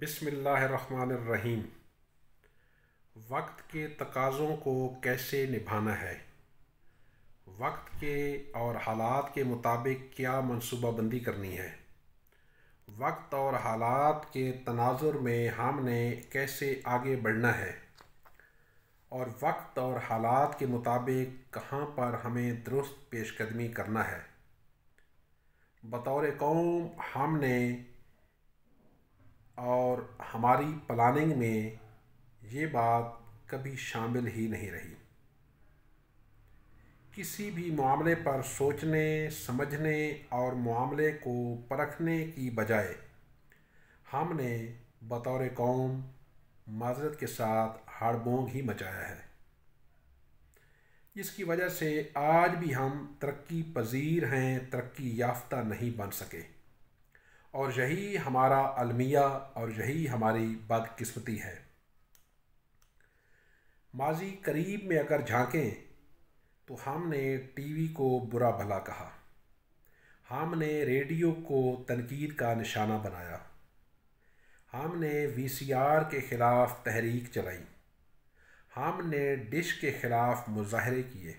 बिसमीम वक्त के तकाज़ों को कैसे निभाना है वक्त के और हालात के मुताबिक क्या मनसूबाबंदी करनी है वक्त और हालात के तनाजुर में हमने कैसे आगे बढ़ना है और वक्त और हालात के मुताबिक कहाँ पर हमें दुरुस्त पेशकदमी करना है बतौर कौम हमने और हमारी प्लानिंग में ये बात कभी शामिल ही नहीं रही किसी भी मामले पर सोचने समझने और मामले को परखने की बजाय हमने बतौर कौम माजरत के साथ हाड़बोंग ही मचाया है जिसकी वजह से आज भी हम तरक्की पजीर हैं तरक्की याफ्ता नहीं बन सके और यही हमारा अलमिया और यही हमारी बदकिस्मती है माजी करीब में अगर झांकें तो हमने टीवी को बुरा भला कहा हमने रेडियो को तनकीद का निशाना बनाया हमने वीसीआर के ख़िलाफ़ तहरीक चलाई हमने डिश के ख़िलाफ़ मुजाहरे किए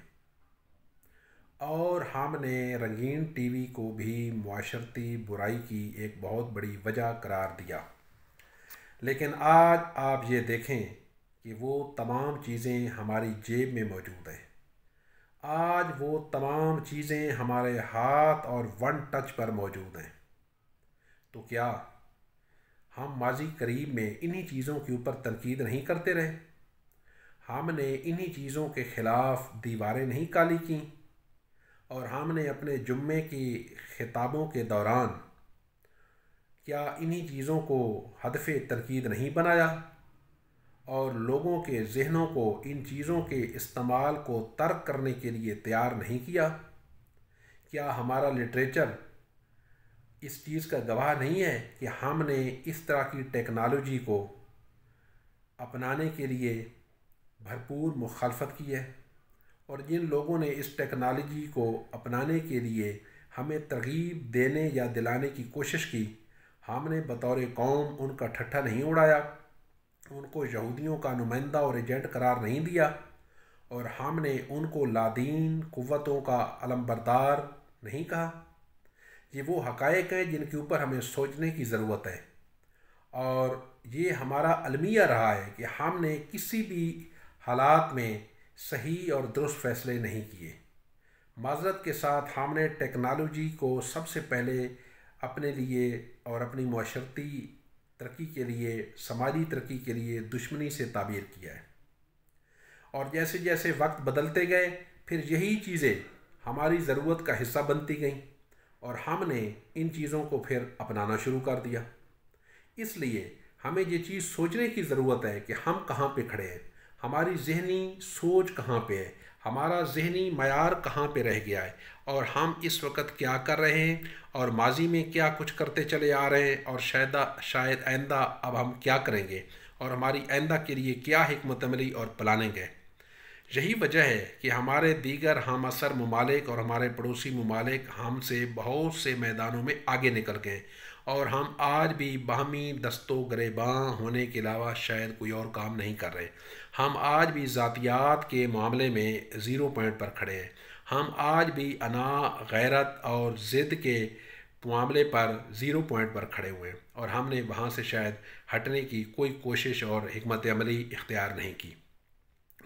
और हमने रंगीन टीवी को भी माशरती बुराई की एक बहुत बड़ी वजह करार दिया लेकिन आज आप ये देखें कि वो तमाम चीज़ें हमारी जेब में मौजूद हैं आज वो तमाम चीज़ें हमारे हाथ और वन टच पर मौजूद हैं तो क्या हम माजी करीब में इन्हीं चीज़ों के ऊपर तनकीद नहीं करते रहे हमने इन्हीं चीज़ों के ख़िलाफ़ दीवारें नहीं काली की और हमने अपने जुम्मे की खिताबों के दौरान क्या इन्हीं चीज़ों को हदफ तनकीद नहीं बनाया और लोगों के जहनों को इन चीज़ों के इस्तेमाल को तर्क करने के लिए तैयार नहीं किया क्या हमारा लिटरेचर इस चीज़ का गवाह नहीं है कि हमने इस तरह की टेक्नोलॉजी को अपनाने के लिए भरपूर मुखालफत की है और जिन लोगों ने इस टेक्नोलॉजी को अपनाने के लिए हमें तरगीब देने या दिलाने की कोशिश की हमने बतौर कौम उनका ठट्ठा नहीं उड़ाया उनको यहूदियों का नुमाइंदा और एजेंट करार नहीं दिया और हमने उनको लादीन क़वतों का अलमबरदार नहीं कहा ये वो हकायक हैं जिनके ऊपर हमें सोचने की ज़रूरत है और ये हमारा अलमिया रहा है कि हमने किसी भी हालात में सही और दुरुस्त फैसले नहीं किए माजरत के साथ हमने टेक्नोलॉजी को सबसे पहले अपने लिए और अपनी माशरती तरक्की के लिए समाजी तरक्की के लिए दुश्मनी से ताबीर किया है और जैसे जैसे वक्त बदलते गए फिर यही चीज़ें हमारी ज़रूरत का हिस्सा बनती गईं और हमने इन चीज़ों को फिर अपनाना शुरू कर दिया इसलिए हमें ये चीज़ सोचने की ज़रूरत है कि हम कहाँ पे खड़े हैं हमारी जहनी सोच कहाँ पे है हमारा जहनी मैार कहाँ पे रह गया है और हम इस वक्त क्या कर रहे हैं और माजी में क्या कुछ करते चले आ रहे हैं और शायद शायद आइंदा अब हम क्या करेंगे और हमारी आइंदा के लिए क्या हमत अमली और प्लानिंग है यही वजह है कि हमारे दीगर हम असर ममालिक और हमारे पड़ोसी ममालिक हमसे बहुत से मैदानों में आगे निकल गए और हम आज भी बाहमी दस्तों गरेबाँ होने के अलावा शायद कोई और काम नहीं कर रहे हम आज भी ज़ातियात के मामले में ज़ीरो पॉइंट पर खड़े हैं हम आज भी अना गैरत और ज़िद के मामले पर ज़ीरो पॉइंट पर खड़े हुए हैं और हमने वहाँ से शायद हटने की कोई कोशिश और हमत अमली इख्तियार नहीं की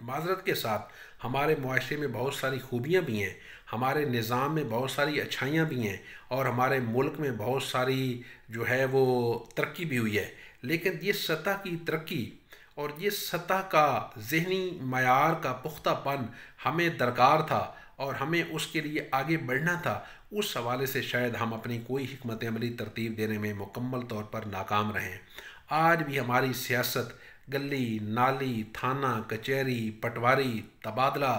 माजरत के साथ हमारे माशरे में बहुत सारी खूबियाँ भी हैं हमारे निज़ाम में बहुत सारी अच्छाइयाँ भी हैं और हमारे मुल्क में बहुत सारी जो है वो तरक्की भी हुई है लेकिन ये सतह की तरक्की और ये सतह का जहनी मैार का पुख्तापन हमें दरकार था और हमें उसके लिए आगे बढ़ना था उस हवाले से शायद हम अपनी कोई हमत अमली तरतीब देने में मुकम्मल तौर पर नाकाम रहें आज भी हमारी सियासत गली नाली थाना कचहरी पटवारी तबादला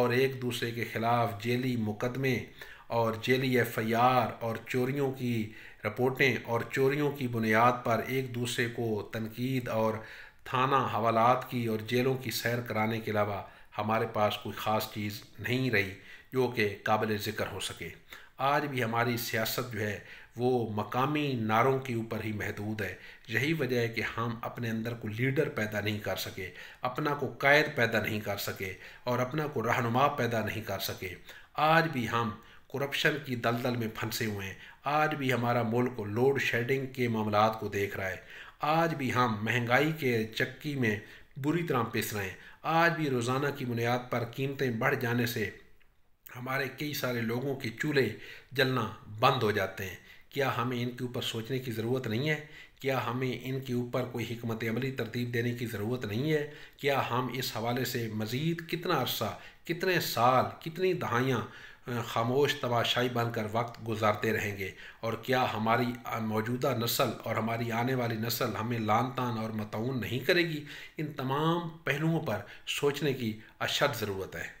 और एक दूसरे के ख़िलाफ़ जेली मुकदमे और जेली एफ आई आर और चोरियों की रिपोर्टें और चोरियों की बुनियाद पर एक दूसरे को तनकीद और थाना हवालात की और जेलों की सैर कराने के अलावा हमारे पास कोई ख़ास चीज़ नहीं रही जो कि काबिल ज़िक्र हो सके आज भी हमारी सियासत जो है वो मकामी नारों के ऊपर ही महदूद है यही वजह है कि हम अपने अंदर को लीडर पैदा नहीं कर सके अपना को कायद पैदा नहीं कर सके और अपना को रहनुमा पैदा नहीं कर सके आज भी हम करप्शन की दलदल में फंसे हुए हैं आज भी हमारा मुल्क लोड शेडिंग के मामला को देख रहा है आज भी हम महंगाई के चक्की में बुरी तरह पिस रहे हैं आज भी रोज़ाना की बुनियाद पर कीमतें बढ़ जाने से हमारे कई सारे लोगों के चूल्हे जलना बंद हो जाते हैं क्या हमें इनके ऊपर सोचने की ज़रूरत नहीं है क्या हमें इनके ऊपर कोई हमत अमली तरतीब देने की ज़रूरत नहीं है क्या हम इस हवाले से मज़ीद कितना अरसा कितने साल कितनी दहाइयाँ खामोश तबाशाई बनकर वक्त गुजारते रहेंगे और क्या हमारी मौजूदा नस्ल और हमारी आने वाली नस्ल हमें लान तान और मतून नहीं करेगी इन तमाम पहलुओं पर सोचने की अशद ज़रूरत है